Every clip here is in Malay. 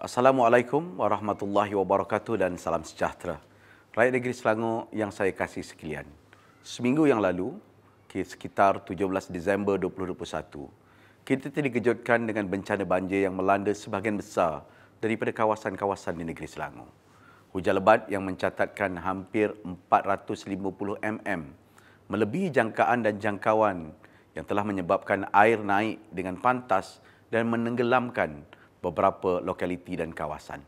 Assalamualaikum warahmatullahi wabarakatuh dan salam sejahtera. Rakyat negeri Selangor yang saya kasih sekalian. Seminggu yang lalu, sekitar 17 Disember 2021, kita terkejutkan dengan bencana banjir yang melanda sebahagian besar daripada kawasan-kawasan di negeri Selangor. Hujan lebat yang mencatatkan hampir 450 mm melebihi jangkaan dan jangkauan yang telah menyebabkan air naik dengan pantas dan menenggelamkan beberapa lokaliti dan kawasan.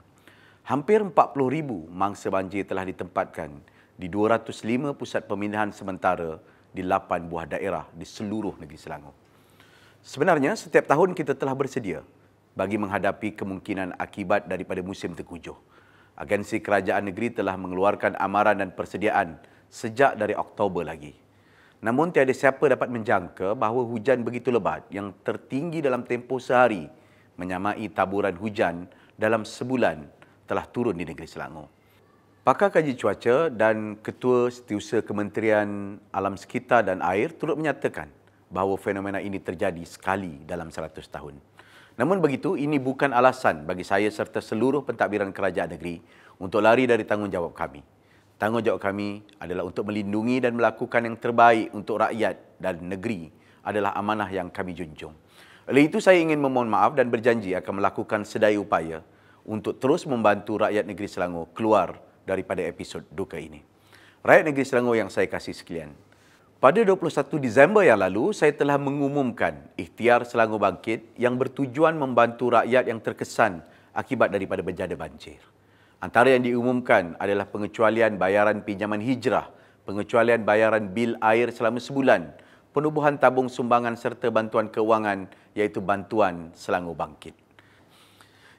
Hampir 40,000 mangsa banjir telah ditempatkan di 205 pusat pemindahan sementara di 8 buah daerah di seluruh negeri Selangor. Sebenarnya, setiap tahun kita telah bersedia bagi menghadapi kemungkinan akibat daripada musim terkujuh. Agensi Kerajaan Negeri telah mengeluarkan amaran dan persediaan sejak dari Oktober lagi. Namun tiada siapa dapat menjangka bahawa hujan begitu lebat yang tertinggi dalam tempoh sehari menyamai taburan hujan dalam sebulan telah turun di negeri Selangor. Pakar Kaji Cuaca dan Ketua Setiausaha Kementerian Alam Sekitar dan Air turut menyatakan bahawa fenomena ini terjadi sekali dalam 100 tahun. Namun begitu, ini bukan alasan bagi saya serta seluruh pentadbiran kerajaan negeri untuk lari dari tanggungjawab kami. Tanggungjawab kami adalah untuk melindungi dan melakukan yang terbaik untuk rakyat dan negeri adalah amanah yang kami junjung. Oleh itu saya ingin memohon maaf dan berjanji akan melakukan sedaya upaya untuk terus membantu rakyat negeri Selangor keluar daripada episod duka ini. Rakyat negeri Selangor yang saya kasih sekalian. Pada 21 Disember yang lalu saya telah mengumumkan ikhtiar Selangor Bangkit yang bertujuan membantu rakyat yang terkesan akibat daripada bejana banjir. Antara yang diumumkan adalah pengecualian bayaran pinjaman hijrah, pengecualian bayaran bil air selama sebulan penubuhan tabung sumbangan serta bantuan kewangan iaitu bantuan Selangor Bangkit.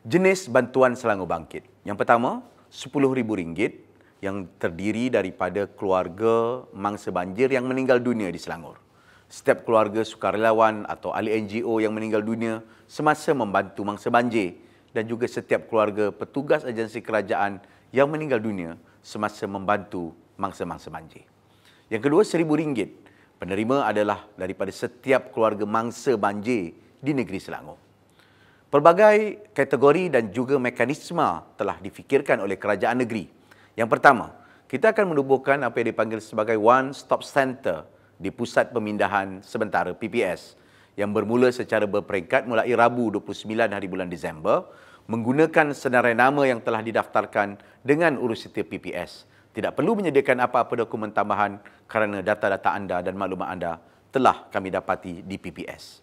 Jenis bantuan Selangor Bangkit. Yang pertama, RM10,000 yang terdiri daripada keluarga mangsa banjir yang meninggal dunia di Selangor. Setiap keluarga sukarelawan atau ahli NGO yang meninggal dunia semasa membantu mangsa banjir dan juga setiap keluarga petugas agensi kerajaan yang meninggal dunia semasa membantu mangsa-mangsa banjir. Yang kedua, RM1,000 Penerima adalah daripada setiap keluarga mangsa banjir di negeri Selangor. Pelbagai kategori dan juga mekanisme telah difikirkan oleh kerajaan negeri. Yang pertama, kita akan menubuhkan apa yang dipanggil sebagai One Stop Center di Pusat Pemindahan Sementara PPS yang bermula secara berperingkat mulai Rabu 29 hari bulan Disember menggunakan senarai nama yang telah didaftarkan dengan urusan PPS tidak perlu menyediakan apa-apa dokumen tambahan kerana data-data anda dan maklumat anda telah kami dapati di PPS.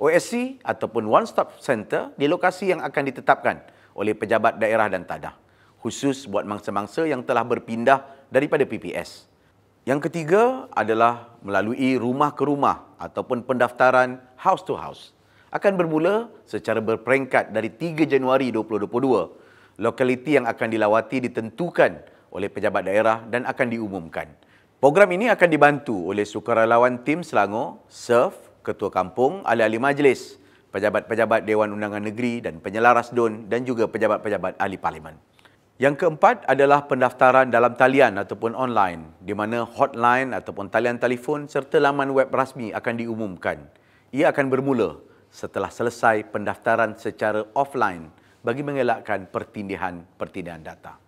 OSC ataupun One Stop Center di lokasi yang akan ditetapkan oleh pejabat daerah dan tadah khusus buat mangsa-mangsa yang telah berpindah daripada PPS. Yang ketiga adalah melalui rumah ke rumah ataupun pendaftaran house to house. Akan bermula secara berperingkat dari 3 Januari 2022. Lokaliti yang akan dilawati ditentukan oleh pejabat daerah dan akan diumumkan. Program ini akan dibantu oleh sukarelawan tim Selangor, SERF, Ketua Kampung, Ahli-Ahli Majlis, pejabat-pejabat Dewan Undangan Negeri dan Penyelaras DUN dan juga pejabat-pejabat Ahli Parlimen. Yang keempat adalah pendaftaran dalam talian ataupun online di mana hotline ataupun talian telefon serta laman web rasmi akan diumumkan. Ia akan bermula setelah selesai pendaftaran secara offline bagi mengelakkan pertindihan-pertindihan data.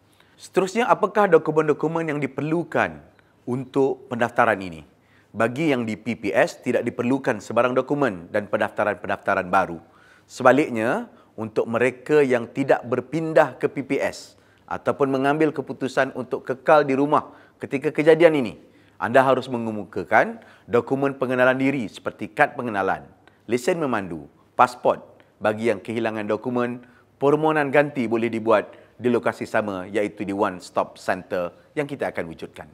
Seterusnya, apakah dokumen-dokumen yang diperlukan untuk pendaftaran ini? Bagi yang di PPS, tidak diperlukan sebarang dokumen dan pendaftaran-pendaftaran baru. Sebaliknya, untuk mereka yang tidak berpindah ke PPS ataupun mengambil keputusan untuk kekal di rumah ketika kejadian ini, anda harus mengemukakan dokumen pengenalan diri seperti kad pengenalan, lesen memandu, pasport bagi yang kehilangan dokumen, permohonan ganti boleh dibuat di lokasi sama iaitu di One Stop Center yang kita akan wujudkan.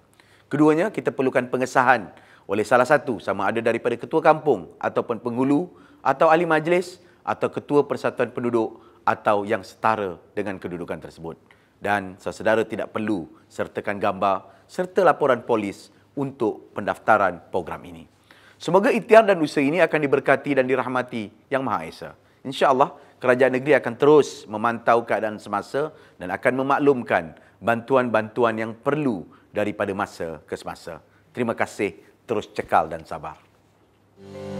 Keduanya, kita perlukan pengesahan oleh salah satu sama ada daripada ketua kampung ataupun penghulu atau ahli majlis atau ketua persatuan penduduk atau yang setara dengan kedudukan tersebut. Dan saudara tidak perlu sertakan gambar serta laporan polis untuk pendaftaran program ini. Semoga ikhtiar dan usaha ini akan diberkati dan dirahmati Yang Maha Esa. InsyaAllah kerajaan negeri akan terus memantau keadaan semasa dan akan memaklumkan bantuan-bantuan yang perlu daripada masa ke semasa. Terima kasih, terus cekal dan sabar. Mm.